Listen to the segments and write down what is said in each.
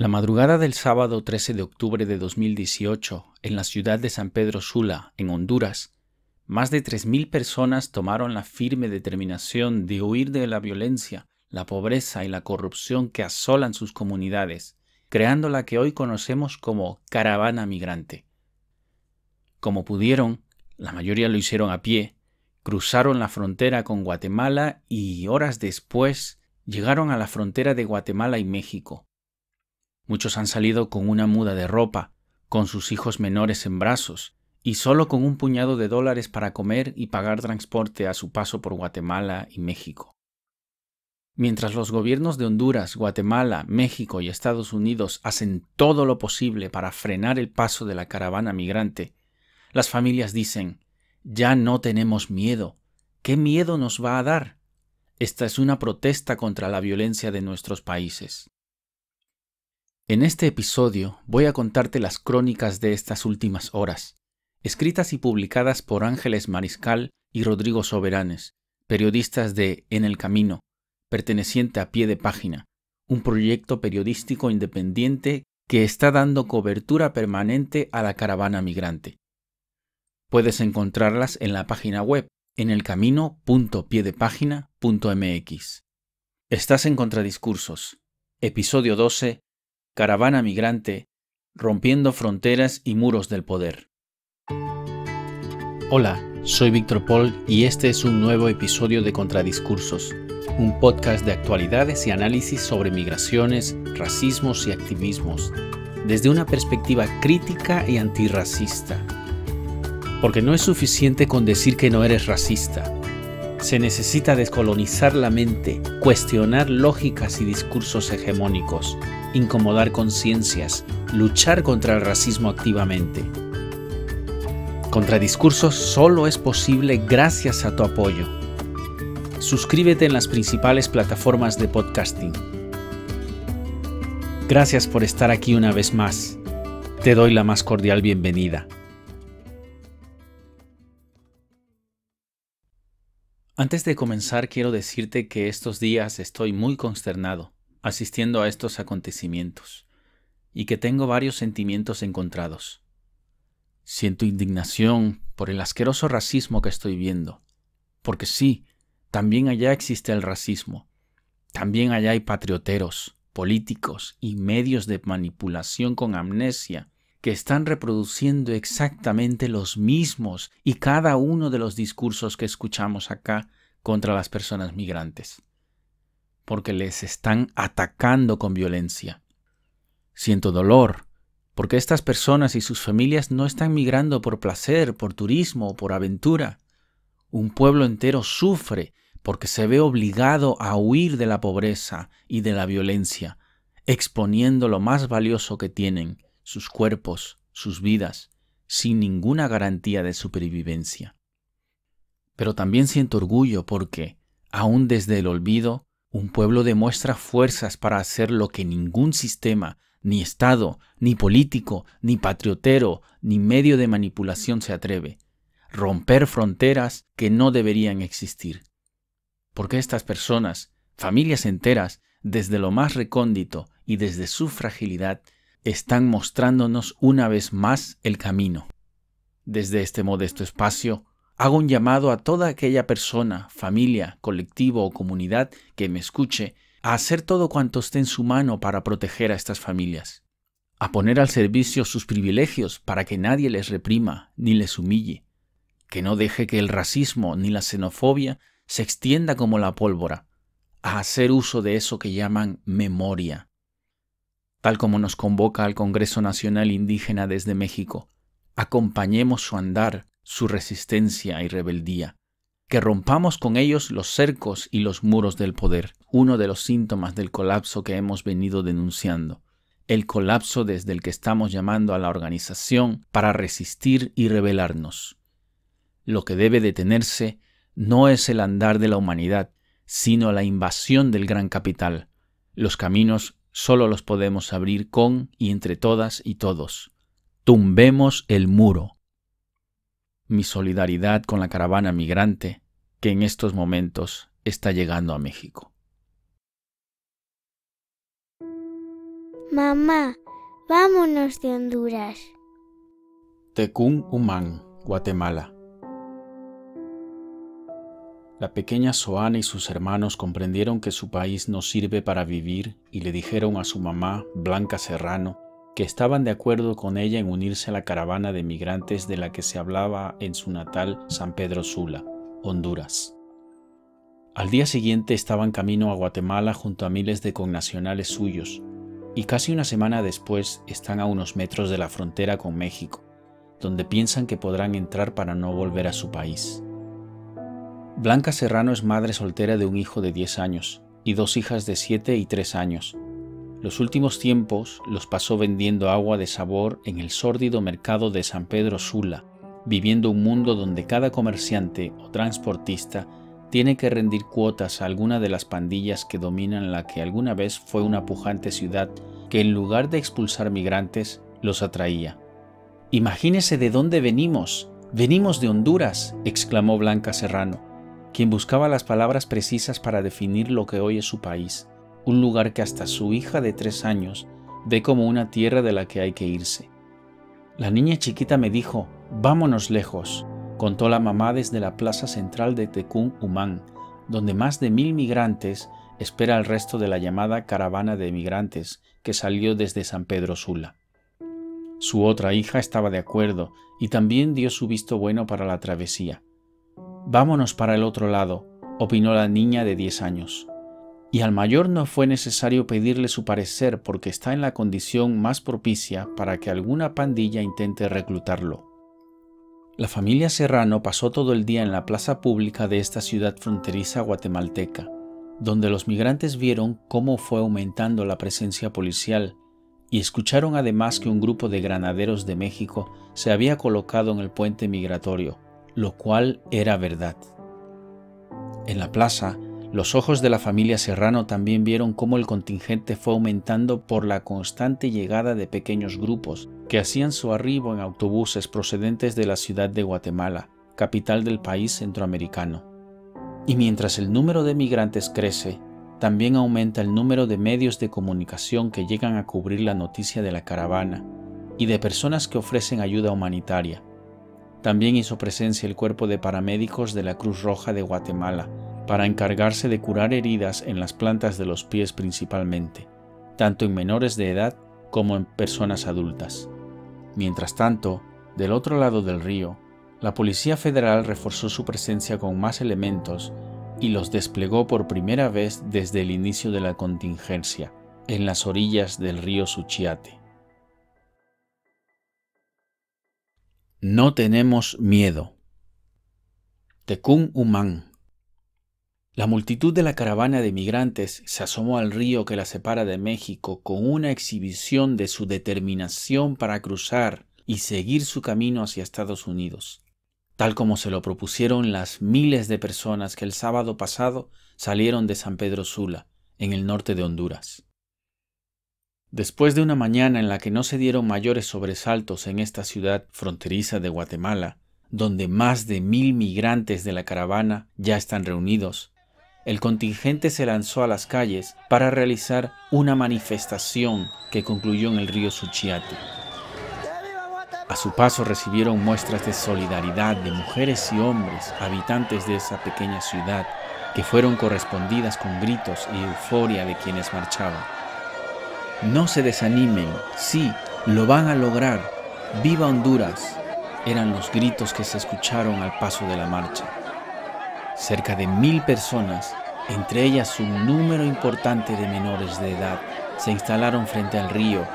La madrugada del sábado 13 de octubre de 2018, en la ciudad de San Pedro Sula, en Honduras, más de 3.000 personas tomaron la firme determinación de huir de la violencia, la pobreza y la corrupción que asolan sus comunidades, creando la que hoy conocemos como caravana migrante. Como pudieron, la mayoría lo hicieron a pie, cruzaron la frontera con Guatemala y horas después llegaron a la frontera de Guatemala y México Muchos han salido con una muda de ropa, con sus hijos menores en brazos, y solo con un puñado de dólares para comer y pagar transporte a su paso por Guatemala y México. Mientras los gobiernos de Honduras, Guatemala, México y Estados Unidos hacen todo lo posible para frenar el paso de la caravana migrante, las familias dicen, ya no tenemos miedo. ¿Qué miedo nos va a dar? Esta es una protesta contra la violencia de nuestros países. En este episodio voy a contarte las crónicas de estas últimas horas, escritas y publicadas por Ángeles Mariscal y Rodrigo Soberanes, periodistas de En el Camino, perteneciente a Pie de Página, un proyecto periodístico independiente que está dando cobertura permanente a la caravana migrante. Puedes encontrarlas en la página web en Estás en Contradiscursos, episodio 12 caravana migrante, rompiendo fronteras y muros del poder. Hola, soy Víctor Paul y este es un nuevo episodio de Contradiscursos, un podcast de actualidades y análisis sobre migraciones, racismos y activismos, desde una perspectiva crítica y antirracista. Porque no es suficiente con decir que no eres racista. Se necesita descolonizar la mente, cuestionar lógicas y discursos hegemónicos, incomodar conciencias, luchar contra el racismo activamente. Contra discursos solo es posible gracias a tu apoyo. Suscríbete en las principales plataformas de podcasting. Gracias por estar aquí una vez más. Te doy la más cordial bienvenida. Antes de comenzar quiero decirte que estos días estoy muy consternado asistiendo a estos acontecimientos y que tengo varios sentimientos encontrados. Siento indignación por el asqueroso racismo que estoy viendo, porque sí, también allá existe el racismo, también allá hay patrioteros, políticos y medios de manipulación con amnesia que están reproduciendo exactamente los mismos y cada uno de los discursos que escuchamos acá contra las personas migrantes porque les están atacando con violencia. Siento dolor, porque estas personas y sus familias no están migrando por placer, por turismo, o por aventura. Un pueblo entero sufre porque se ve obligado a huir de la pobreza y de la violencia, exponiendo lo más valioso que tienen, sus cuerpos, sus vidas, sin ninguna garantía de supervivencia. Pero también siento orgullo porque, aún desde el olvido, un pueblo demuestra fuerzas para hacer lo que ningún sistema, ni Estado, ni político, ni patriotero, ni medio de manipulación se atreve. Romper fronteras que no deberían existir. Porque estas personas, familias enteras, desde lo más recóndito y desde su fragilidad, están mostrándonos una vez más el camino. Desde este modesto espacio, Hago un llamado a toda aquella persona, familia, colectivo o comunidad que me escuche a hacer todo cuanto esté en su mano para proteger a estas familias, a poner al servicio sus privilegios para que nadie les reprima ni les humille, que no deje que el racismo ni la xenofobia se extienda como la pólvora, a hacer uso de eso que llaman memoria, tal como nos convoca al Congreso Nacional Indígena desde México. Acompañemos su andar su resistencia y rebeldía, que rompamos con ellos los cercos y los muros del poder, uno de los síntomas del colapso que hemos venido denunciando, el colapso desde el que estamos llamando a la organización para resistir y rebelarnos. Lo que debe detenerse no es el andar de la humanidad, sino la invasión del gran capital. Los caminos solo los podemos abrir con y entre todas y todos. Tumbemos el muro mi solidaridad con la caravana migrante que en estos momentos está llegando a México. Mamá, vámonos de Honduras. Tecún Humán, Guatemala. La pequeña Soana y sus hermanos comprendieron que su país no sirve para vivir y le dijeron a su mamá, Blanca Serrano, que estaban de acuerdo con ella en unirse a la caravana de migrantes de la que se hablaba en su natal San Pedro Sula, Honduras. Al día siguiente estaban camino a Guatemala junto a miles de connacionales suyos, y casi una semana después están a unos metros de la frontera con México, donde piensan que podrán entrar para no volver a su país. Blanca Serrano es madre soltera de un hijo de 10 años y dos hijas de 7 y 3 años, los últimos tiempos los pasó vendiendo agua de sabor en el sórdido mercado de San Pedro Sula, viviendo un mundo donde cada comerciante o transportista tiene que rendir cuotas a alguna de las pandillas que dominan la que alguna vez fue una pujante ciudad que en lugar de expulsar migrantes los atraía. Imagínese de dónde venimos. Venimos de Honduras, exclamó Blanca Serrano, quien buscaba las palabras precisas para definir lo que hoy es su país un lugar que hasta su hija de tres años ve como una tierra de la que hay que irse. La niña chiquita me dijo, vámonos lejos, contó la mamá desde la plaza central de Tecún Umán, donde más de mil migrantes espera al resto de la llamada caravana de migrantes que salió desde San Pedro Sula. Su otra hija estaba de acuerdo y también dio su visto bueno para la travesía. Vámonos para el otro lado, opinó la niña de diez años. Y al mayor no fue necesario pedirle su parecer porque está en la condición más propicia para que alguna pandilla intente reclutarlo. La familia Serrano pasó todo el día en la plaza pública de esta ciudad fronteriza guatemalteca, donde los migrantes vieron cómo fue aumentando la presencia policial y escucharon además que un grupo de granaderos de México se había colocado en el puente migratorio, lo cual era verdad. En la plaza, los ojos de la familia Serrano también vieron cómo el contingente fue aumentando por la constante llegada de pequeños grupos que hacían su arribo en autobuses procedentes de la ciudad de Guatemala, capital del país centroamericano. Y mientras el número de migrantes crece, también aumenta el número de medios de comunicación que llegan a cubrir la noticia de la caravana y de personas que ofrecen ayuda humanitaria. También hizo presencia el cuerpo de paramédicos de la Cruz Roja de Guatemala, para encargarse de curar heridas en las plantas de los pies principalmente, tanto en menores de edad como en personas adultas. Mientras tanto, del otro lado del río, la Policía Federal reforzó su presencia con más elementos y los desplegó por primera vez desde el inicio de la contingencia, en las orillas del río Suchiate. No tenemos miedo. Tecún Humán la multitud de la caravana de migrantes se asomó al río que la separa de México con una exhibición de su determinación para cruzar y seguir su camino hacia Estados Unidos, tal como se lo propusieron las miles de personas que el sábado pasado salieron de San Pedro Sula, en el norte de Honduras. Después de una mañana en la que no se dieron mayores sobresaltos en esta ciudad fronteriza de Guatemala, donde más de mil migrantes de la caravana ya están reunidos, el contingente se lanzó a las calles para realizar una manifestación que concluyó en el río Suchiate. A su paso recibieron muestras de solidaridad de mujeres y hombres habitantes de esa pequeña ciudad, que fueron correspondidas con gritos y euforia de quienes marchaban. No se desanimen, sí, lo van a lograr, viva Honduras, eran los gritos que se escucharon al paso de la marcha cerca de mil personas, entre ellas un número importante de menores de edad, se instalaron frente al río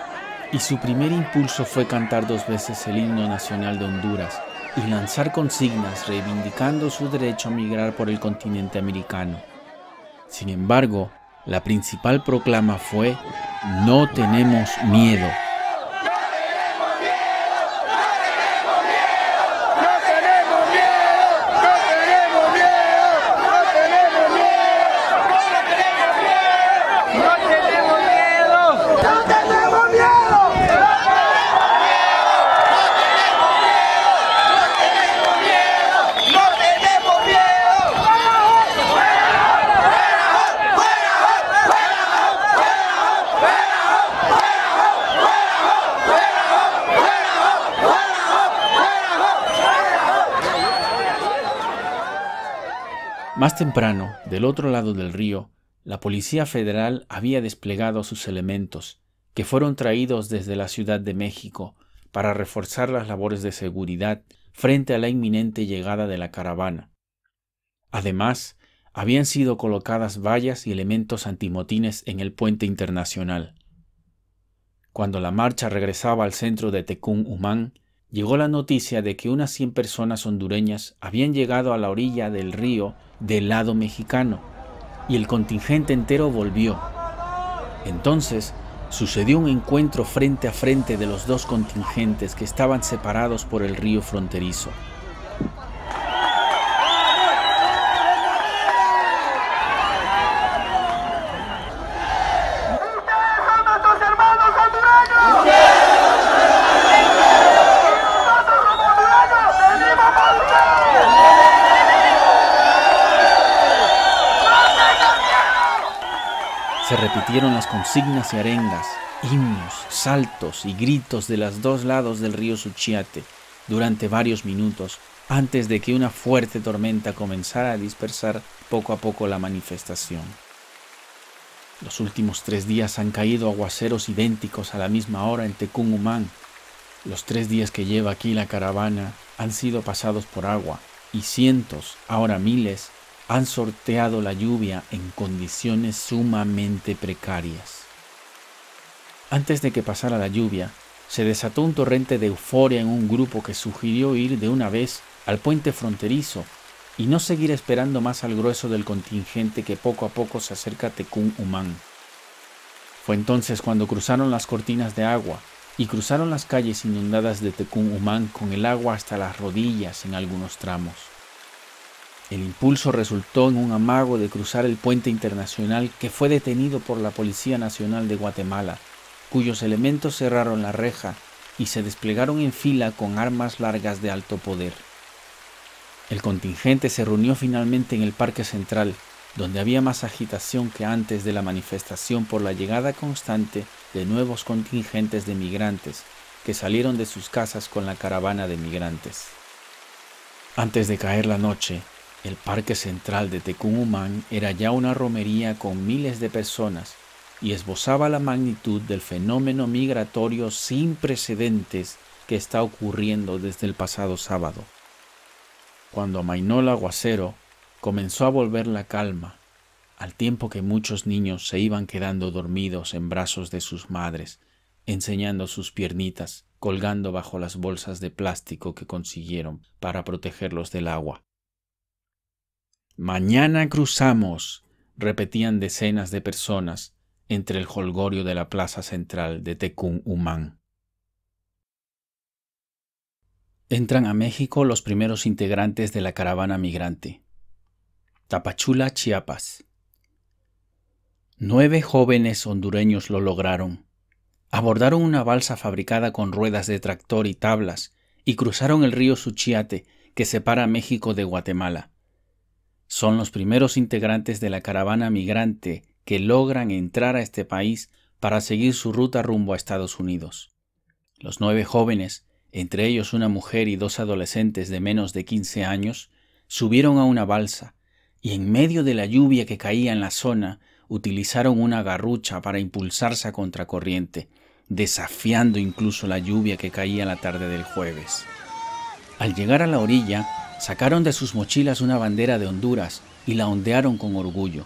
y su primer impulso fue cantar dos veces el himno nacional de Honduras y lanzar consignas reivindicando su derecho a migrar por el continente americano. Sin embargo, la principal proclama fue, no tenemos miedo. Más temprano, del otro lado del río, la Policía Federal había desplegado sus elementos, que fueron traídos desde la Ciudad de México para reforzar las labores de seguridad frente a la inminente llegada de la caravana. Además, habían sido colocadas vallas y elementos antimotines en el puente internacional. Cuando la marcha regresaba al centro de Tecún Umán, llegó la noticia de que unas 100 personas hondureñas habían llegado a la orilla del río del lado mexicano y el contingente entero volvió. Entonces sucedió un encuentro frente a frente de los dos contingentes que estaban separados por el río fronterizo. Se repitieron las consignas y arengas, himnos, saltos y gritos de los dos lados del río Suchiate durante varios minutos antes de que una fuerte tormenta comenzara a dispersar poco a poco la manifestación. Los últimos tres días han caído aguaceros idénticos a la misma hora en Tecumumán. Los tres días que lleva aquí la caravana han sido pasados por agua y cientos, ahora miles, han sorteado la lluvia en condiciones sumamente precarias. Antes de que pasara la lluvia, se desató un torrente de euforia en un grupo que sugirió ir de una vez al puente fronterizo y no seguir esperando más al grueso del contingente que poco a poco se acerca a Tecún Humán. Fue entonces cuando cruzaron las cortinas de agua y cruzaron las calles inundadas de Tecún Humán con el agua hasta las rodillas en algunos tramos. El impulso resultó en un amago de cruzar el puente internacional que fue detenido por la Policía Nacional de Guatemala, cuyos elementos cerraron la reja y se desplegaron en fila con armas largas de alto poder. El contingente se reunió finalmente en el Parque Central, donde había más agitación que antes de la manifestación por la llegada constante de nuevos contingentes de migrantes que salieron de sus casas con la caravana de migrantes. Antes de caer la noche, el parque central de Tecumumán era ya una romería con miles de personas y esbozaba la magnitud del fenómeno migratorio sin precedentes que está ocurriendo desde el pasado sábado. Cuando amainó el aguacero, comenzó a volver la calma, al tiempo que muchos niños se iban quedando dormidos en brazos de sus madres, enseñando sus piernitas, colgando bajo las bolsas de plástico que consiguieron para protegerlos del agua. Mañana cruzamos, repetían decenas de personas entre el holgorio de la plaza central de Tecún Entran a México los primeros integrantes de la caravana migrante. Tapachula, Chiapas. Nueve jóvenes hondureños lo lograron. Abordaron una balsa fabricada con ruedas de tractor y tablas y cruzaron el río Suchiate que separa México de Guatemala. Son los primeros integrantes de la caravana migrante que logran entrar a este país para seguir su ruta rumbo a Estados Unidos. Los nueve jóvenes, entre ellos una mujer y dos adolescentes de menos de 15 años, subieron a una balsa y en medio de la lluvia que caía en la zona utilizaron una garrucha para impulsarse a contracorriente, desafiando incluso la lluvia que caía la tarde del jueves. Al llegar a la orilla, sacaron de sus mochilas una bandera de Honduras y la ondearon con orgullo.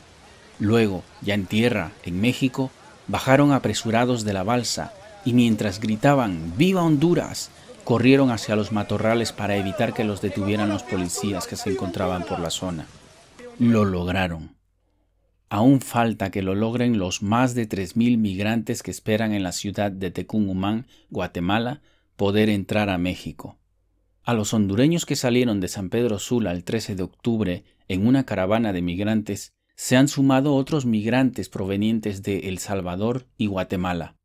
Luego, ya en tierra, en México, bajaron apresurados de la balsa y mientras gritaban ¡Viva Honduras! corrieron hacia los matorrales para evitar que los detuvieran los policías que se encontraban por la zona. Lo lograron. Aún falta que lo logren los más de 3.000 migrantes que esperan en la ciudad de Tecumumán, Guatemala, poder entrar a México. A los hondureños que salieron de San Pedro Sula el 13 de octubre en una caravana de migrantes, se han sumado otros migrantes provenientes de El Salvador y Guatemala.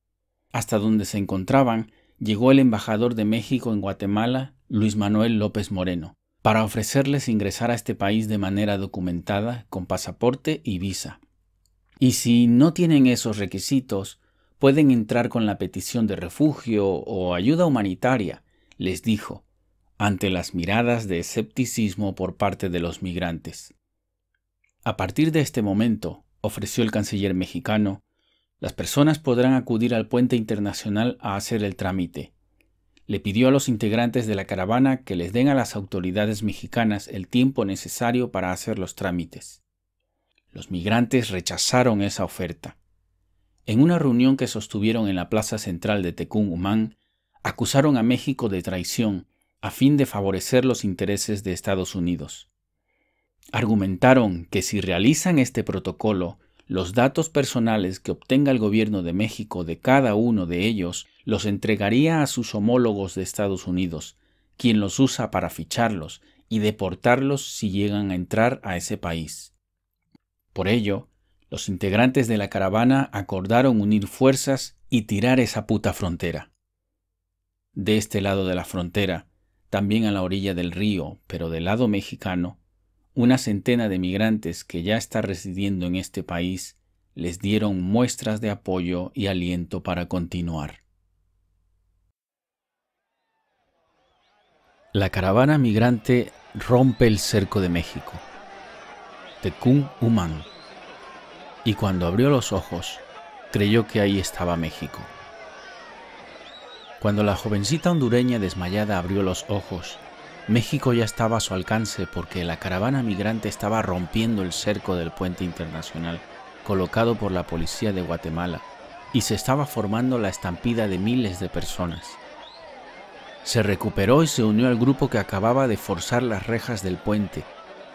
Hasta donde se encontraban, llegó el embajador de México en Guatemala, Luis Manuel López Moreno, para ofrecerles ingresar a este país de manera documentada, con pasaporte y visa. Y si no tienen esos requisitos, pueden entrar con la petición de refugio o ayuda humanitaria, les dijo ante las miradas de escepticismo por parte de los migrantes. A partir de este momento, ofreció el canciller mexicano, las personas podrán acudir al puente internacional a hacer el trámite. Le pidió a los integrantes de la caravana que les den a las autoridades mexicanas el tiempo necesario para hacer los trámites. Los migrantes rechazaron esa oferta. En una reunión que sostuvieron en la plaza central de Tecún acusaron a México de traición a fin de favorecer los intereses de Estados Unidos. Argumentaron que si realizan este protocolo, los datos personales que obtenga el gobierno de México de cada uno de ellos los entregaría a sus homólogos de Estados Unidos, quien los usa para ficharlos y deportarlos si llegan a entrar a ese país. Por ello, los integrantes de la caravana acordaron unir fuerzas y tirar esa puta frontera. De este lado de la frontera, también a la orilla del río, pero del lado mexicano, una centena de migrantes que ya está residiendo en este país les dieron muestras de apoyo y aliento para continuar. La caravana migrante rompe el cerco de México, Tecún Humán, y cuando abrió los ojos, creyó que ahí estaba México. Cuando la jovencita hondureña desmayada abrió los ojos, México ya estaba a su alcance porque la caravana migrante estaba rompiendo el cerco del puente internacional colocado por la policía de Guatemala y se estaba formando la estampida de miles de personas. Se recuperó y se unió al grupo que acababa de forzar las rejas del puente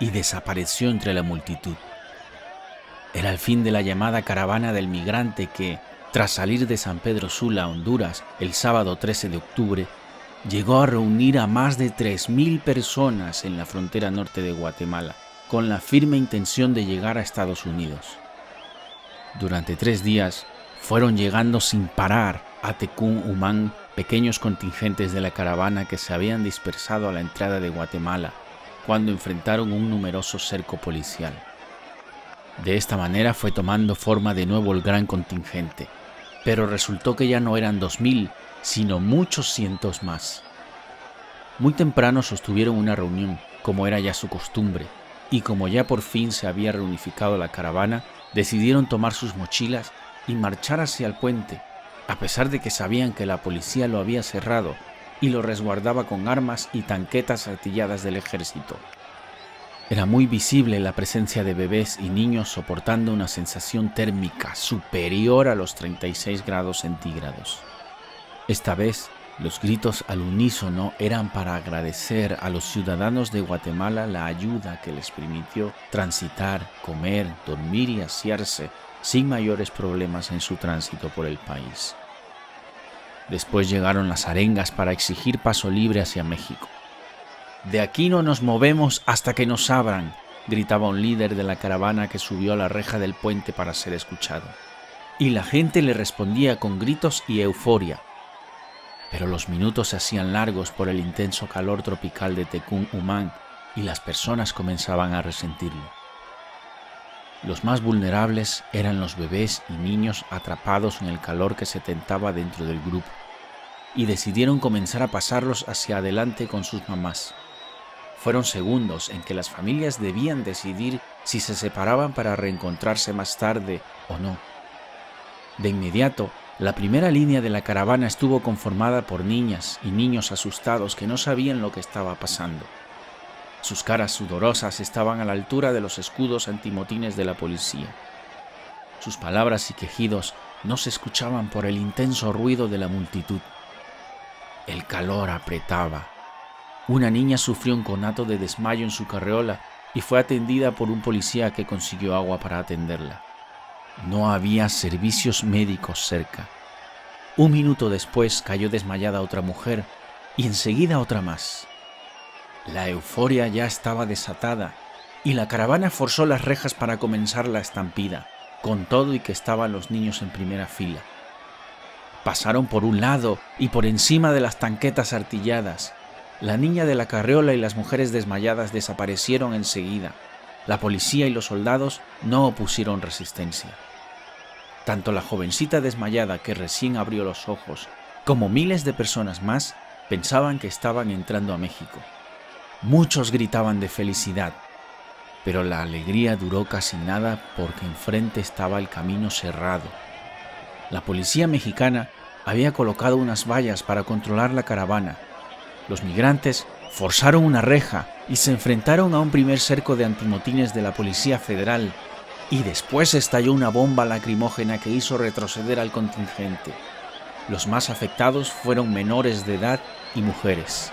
y desapareció entre la multitud. Era el fin de la llamada caravana del migrante que, tras salir de San Pedro Sula, Honduras, el sábado 13 de octubre, llegó a reunir a más de 3.000 personas en la frontera norte de Guatemala, con la firme intención de llegar a Estados Unidos. Durante tres días, fueron llegando sin parar a Tecún Humán pequeños contingentes de la caravana que se habían dispersado a la entrada de Guatemala cuando enfrentaron un numeroso cerco policial. De esta manera fue tomando forma de nuevo el gran contingente, pero resultó que ya no eran dos mil, sino muchos cientos más. Muy temprano sostuvieron una reunión, como era ya su costumbre, y como ya por fin se había reunificado la caravana, decidieron tomar sus mochilas y marchar hacia el puente, a pesar de que sabían que la policía lo había cerrado y lo resguardaba con armas y tanquetas artilladas del ejército. Era muy visible la presencia de bebés y niños soportando una sensación térmica superior a los 36 grados centígrados. Esta vez, los gritos al unísono eran para agradecer a los ciudadanos de Guatemala la ayuda que les permitió transitar, comer, dormir y asearse sin mayores problemas en su tránsito por el país. Después llegaron las arengas para exigir paso libre hacia México. De aquí no nos movemos hasta que nos abran, gritaba un líder de la caravana que subió a la reja del puente para ser escuchado. Y la gente le respondía con gritos y euforia. Pero los minutos se hacían largos por el intenso calor tropical de Tecún Humán y las personas comenzaban a resentirlo. Los más vulnerables eran los bebés y niños atrapados en el calor que se tentaba dentro del grupo, y decidieron comenzar a pasarlos hacia adelante con sus mamás. Fueron segundos en que las familias debían decidir si se separaban para reencontrarse más tarde o no. De inmediato, la primera línea de la caravana estuvo conformada por niñas y niños asustados que no sabían lo que estaba pasando. Sus caras sudorosas estaban a la altura de los escudos antimotines de la policía. Sus palabras y quejidos no se escuchaban por el intenso ruido de la multitud. El calor apretaba una niña sufrió un conato de desmayo en su carreola y fue atendida por un policía que consiguió agua para atenderla. No había servicios médicos cerca. Un minuto después cayó desmayada otra mujer y enseguida otra más. La euforia ya estaba desatada y la caravana forzó las rejas para comenzar la estampida, con todo y que estaban los niños en primera fila. Pasaron por un lado y por encima de las tanquetas artilladas, la niña de la carreola y las mujeres desmayadas desaparecieron enseguida. La policía y los soldados no opusieron resistencia. Tanto la jovencita desmayada que recién abrió los ojos, como miles de personas más, pensaban que estaban entrando a México. Muchos gritaban de felicidad, pero la alegría duró casi nada porque enfrente estaba el camino cerrado. La policía mexicana había colocado unas vallas para controlar la caravana los migrantes forzaron una reja y se enfrentaron a un primer cerco de antimotines de la Policía Federal y después estalló una bomba lacrimógena que hizo retroceder al contingente. Los más afectados fueron menores de edad y mujeres.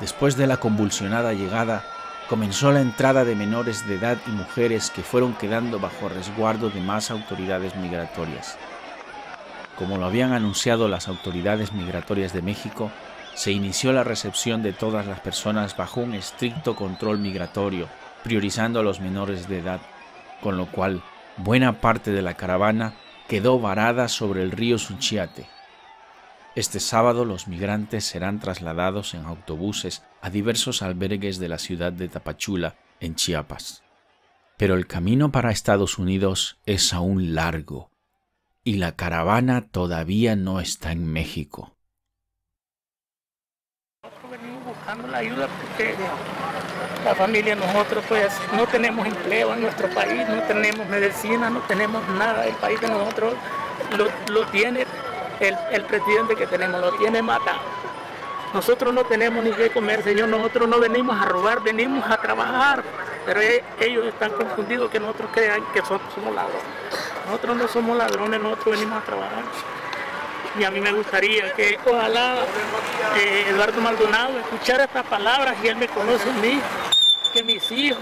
Después de la convulsionada llegada, comenzó la entrada de menores de edad y mujeres que fueron quedando bajo resguardo de más autoridades migratorias. Como lo habían anunciado las autoridades migratorias de México, se inició la recepción de todas las personas bajo un estricto control migratorio, priorizando a los menores de edad, con lo cual buena parte de la caravana quedó varada sobre el río Suchiate. Este sábado los migrantes serán trasladados en autobuses a diversos albergues de la ciudad de Tapachula, en Chiapas. Pero el camino para Estados Unidos es aún largo y la caravana todavía no está en México venimos buscando la ayuda porque la familia nosotros pues no tenemos empleo en nuestro país, no tenemos medicina, no tenemos nada. El país de nosotros lo, tiene el, presidente que tenemos, lo tiene matado. Nosotros no tenemos ni qué comer, señor. Nosotros no venimos a robar, venimos a trabajar. Pero e, ellos están confundidos que nosotros crean que somos ladrones. Nosotros no somos ladrones, nosotros venimos a trabajar y a mí me gustaría que ojalá eh, Eduardo Maldonado escuchara estas palabras y él me conoce a mí, que mis hijos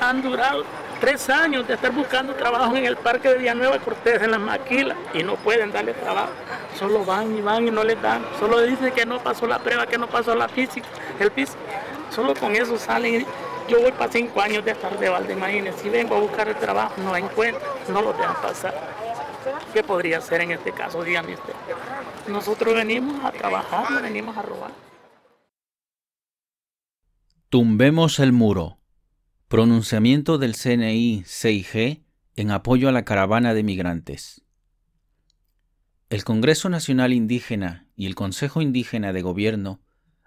han durado tres años de estar buscando trabajo en el parque de Villanueva Cortés, en las maquilas, y no pueden darle trabajo. Solo van y van y no les dan. Solo dicen que no pasó la prueba, que no pasó la física, el físico. Solo con eso salen. Yo voy para cinco años de estar de balde, imagínense. Si vengo a buscar el trabajo, no encuentro, no lo dejan pasar. ¿Qué podría ser en este caso? Dígame usted. Nosotros venimos a trabajar, venimos a robar. Tumbemos el muro. Pronunciamiento del CNI cig en apoyo a la caravana de migrantes. El Congreso Nacional Indígena y el Consejo Indígena de Gobierno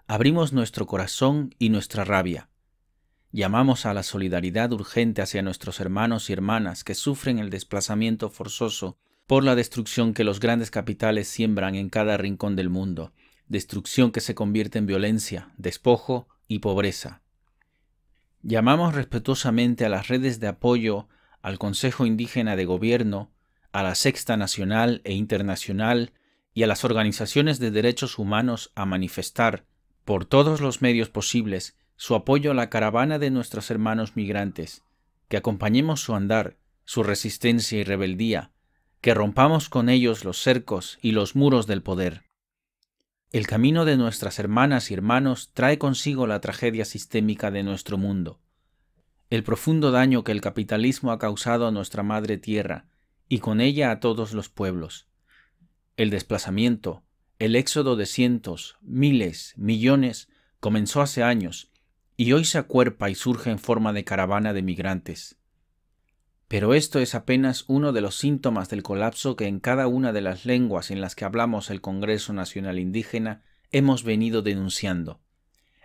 abrimos nuestro corazón y nuestra rabia Llamamos a la solidaridad urgente hacia nuestros hermanos y hermanas que sufren el desplazamiento forzoso por la destrucción que los grandes capitales siembran en cada rincón del mundo, destrucción que se convierte en violencia, despojo y pobreza. Llamamos respetuosamente a las redes de apoyo al Consejo Indígena de Gobierno, a la Sexta Nacional e Internacional y a las organizaciones de derechos humanos a manifestar, por todos los medios posibles, su apoyo a la caravana de nuestros hermanos migrantes, que acompañemos su andar, su resistencia y rebeldía, que rompamos con ellos los cercos y los muros del poder. El camino de nuestras hermanas y hermanos trae consigo la tragedia sistémica de nuestro mundo, el profundo daño que el capitalismo ha causado a nuestra madre tierra y con ella a todos los pueblos, el desplazamiento, el éxodo de cientos, miles, millones, comenzó hace años y hoy se acuerpa y surge en forma de caravana de migrantes. Pero esto es apenas uno de los síntomas del colapso que en cada una de las lenguas en las que hablamos el Congreso Nacional Indígena hemos venido denunciando.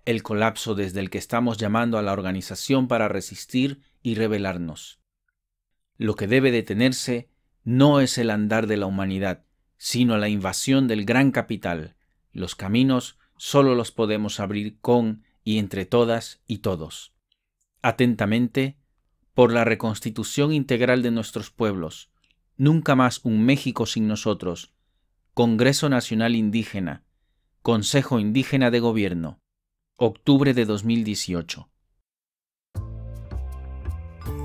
El colapso desde el que estamos llamando a la organización para resistir y rebelarnos. Lo que debe detenerse no es el andar de la humanidad, sino la invasión del gran capital. Los caminos solo los podemos abrir con y entre todas y todos. Atentamente, por la reconstitución integral de nuestros pueblos, nunca más un México sin nosotros, Congreso Nacional Indígena, Consejo Indígena de Gobierno, octubre de 2018.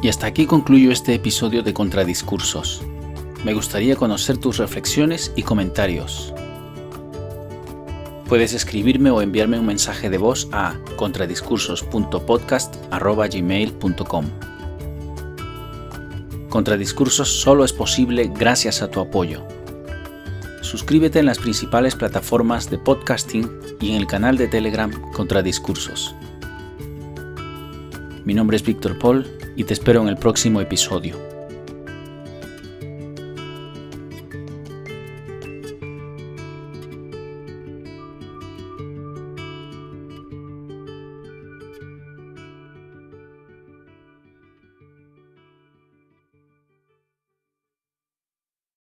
Y hasta aquí concluyo este episodio de Contradiscursos. Me gustaría conocer tus reflexiones y comentarios puedes escribirme o enviarme un mensaje de voz a contradiscursos.podcast.gmail.com. Contradiscursos solo es posible gracias a tu apoyo. Suscríbete en las principales plataformas de podcasting y en el canal de Telegram Contradiscursos. Mi nombre es Víctor Paul y te espero en el próximo episodio.